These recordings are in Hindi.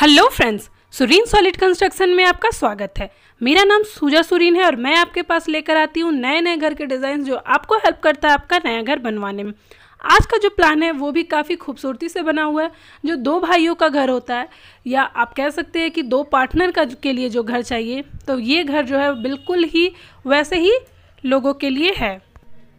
hello friends Surin solid construction में आपका स्वागत है मेरा नाम सूजा सुरीन है और मैं आपके पास लेकर आती हूँ नए नए घर के डिज़ाइन जो आपको हेल्प करता है आपका नया घर बनवाने में आज का जो प्लान है वो भी काफ़ी खूबसूरती से बना हुआ है जो दो भाइयों का घर होता है या आप कह सकते हैं कि दो पार्टनर का के लिए जो घर चाहिए तो ये घर जो है बिल्कुल ही वैसे ही लोगों के लिए है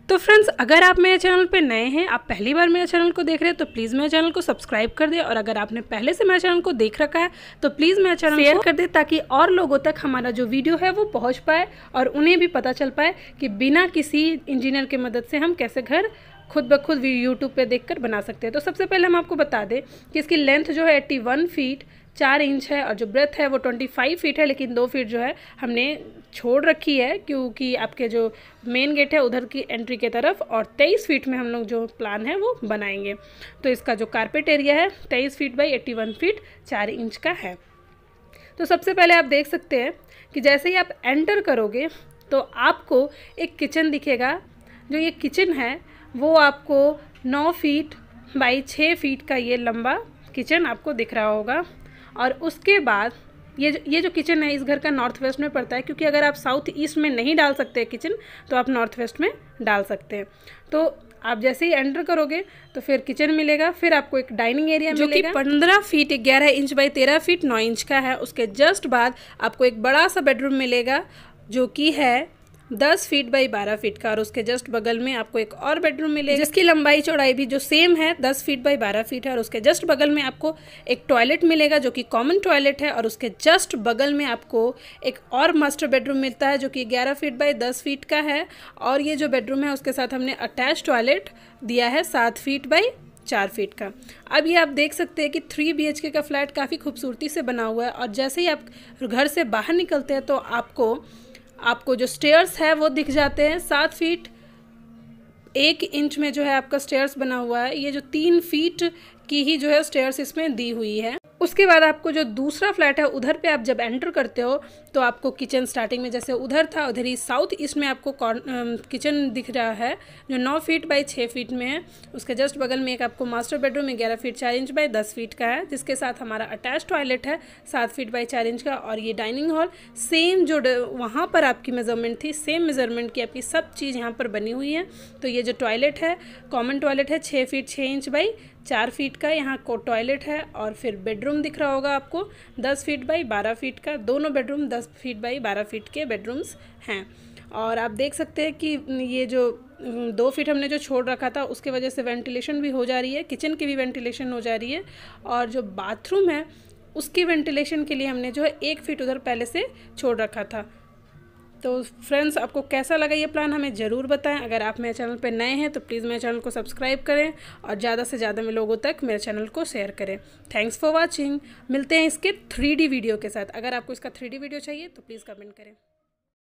तो फ्रेंड्स अगर आप मेरे चैनल पर नए हैं आप पहली बार मेरे चैनल को देख रहे हैं तो प्लीज़ मेरे चैनल को सब्सक्राइब कर दें और अगर आपने पहले से मेरे चैनल को देख रखा है तो प्लीज़ मेरे चैनल शेयर कर दे ताकि और लोगों तक हमारा जो वीडियो है वो पहुंच पाए और उन्हें भी पता चल पाए कि बिना किसी इंजीनियर की मदद से हम कैसे घर खुद ब खुद यूट्यूब पर देख कर बना सकते हैं तो सबसे पहले हम आपको बता दें कि इसकी लेंथ जो है एट्टी वन फीट चार इंच है और जो ब्रेथ है वो ट्वेंटी फाइव फीट है लेकिन दो फीट जो है हमने छोड़ रखी है क्योंकि आपके जो मेन गेट है उधर की एंट्री के तरफ और तेईस फीट में हम लोग जो प्लान है वो बनाएंगे तो इसका जो कारपेट एरिया है तेईस feet by eighty one feet चार इंच का है तो सबसे पहले आप देख सकते हैं कि जैसे ही आप एंटर करोगे तो आपको एक किचन दिखेगा जो ये किचन है वो आपको नौ फीट बाई छः फीट का ये लंबा किचन आपको दिख रहा होगा और उसके बाद ये जो ये जो किचन है इस घर का नॉर्थ वेस्ट में पड़ता है क्योंकि अगर आप साउथ ईस्ट में नहीं डाल सकते किचन तो आप नॉर्थ वेस्ट में डाल सकते हैं तो आप जैसे ही एंटर करोगे तो फिर किचन मिलेगा फिर आपको एक डाइनिंग एरिया जो मिलेगा कि पंद्रह फीट ग्यारह इंच बाई तेरह फीट नौ इंच का है उसके जस्ट बाद आपको एक बड़ा सा बेडरूम मिलेगा जो कि है दस फीट बाई बारह फीट का और उसके जस्ट बगल में आपको एक और बेडरूम मिलेगा जिसकी लंबाई चौड़ाई भी जो सेम है दस फीट बाई बारह फीट है और उसके जस्ट बगल में आपको एक टॉयलेट मिलेगा जो कि कॉमन टॉयलेट है और उसके जस्ट बगल में आपको एक और मास्टर बेडरूम मिलता है जो कि ग्यारह फीट बाई दस फीट का है और ये जो बेडरूम है उसके साथ हमने अटैच टॉयलेट दिया है सात फीट बाई चार फीट का अब ये आप देख सकते हैं कि थ्री बी एच के का फ्लैट काफ़ी खूबसूरती से बना हुआ है और जैसे ही आप घर से बाहर निकलते हैं तो आपको आपको जो स्टेयर्स है वो दिख जाते हैं सात फीट एक इंच में जो है आपका स्टेयर्स बना हुआ है ये जो तीन फीट की ही जो है स्टेयर्स इसमें दी हुई है उसके बाद आपको जो दूसरा फ्लैट है उधर पे आप जब एंटर करते हो तो आपको किचन स्टार्टिंग में जैसे उधर था उधर ही साउथ ईस्ट में आपको किचन दिख रहा है जो नौ फीट बाई छः फीट में है उसके जस्ट बगल में एक आपको मास्टर बेडरूम में ग्यारह फीट चार इंच बाई दस फीट का है जिसके साथ हमारा अटैच टॉयलेट है सात फीट बाई चार इंच का और ये डाइनिंग हॉल सेम जो वहाँ पर आपकी मेज़रमेंट थी सेम मेज़रमेंट की आपकी सब चीज़ यहाँ पर बनी हुई है तो ये जो टॉयलेट है कॉमन टॉयलेट है छः फीट छः इंच बाई चार फीट का यहाँ को टॉयलेट है और फिर बेडरूम दिख रहा होगा आपको दस फीट बाई बारह फीट का दोनों बेडरूम दस फीट बाई बारह फीट के बेडरूम्स हैं और आप देख सकते हैं कि ये जो दो फीट हमने जो छोड़ रखा था उसके वजह से वेंटिलेशन भी हो जा रही है किचन की भी वेंटिलेशन हो जा रही है और जो बाथरूम है उसकी वेंटिलेशन के लिए हमने जो है एक फीट उधर पहले से छोड़ रखा था तो फ्रेंड्स आपको कैसा लगा ये प्लान हमें ज़रूर बताएं अगर आप मेरे चैनल पर नए हैं तो प्लीज़ मेरे चैनल को सब्सक्राइब करें और ज़्यादा से ज़्यादा लोगों तक मेरे चैनल को शेयर करें थैंक्स फॉर वॉचिंग मिलते हैं इसके थ्री वीडियो के साथ अगर आपको इसका थ्री वीडियो चाहिए तो प्लीज़ कमेंट करें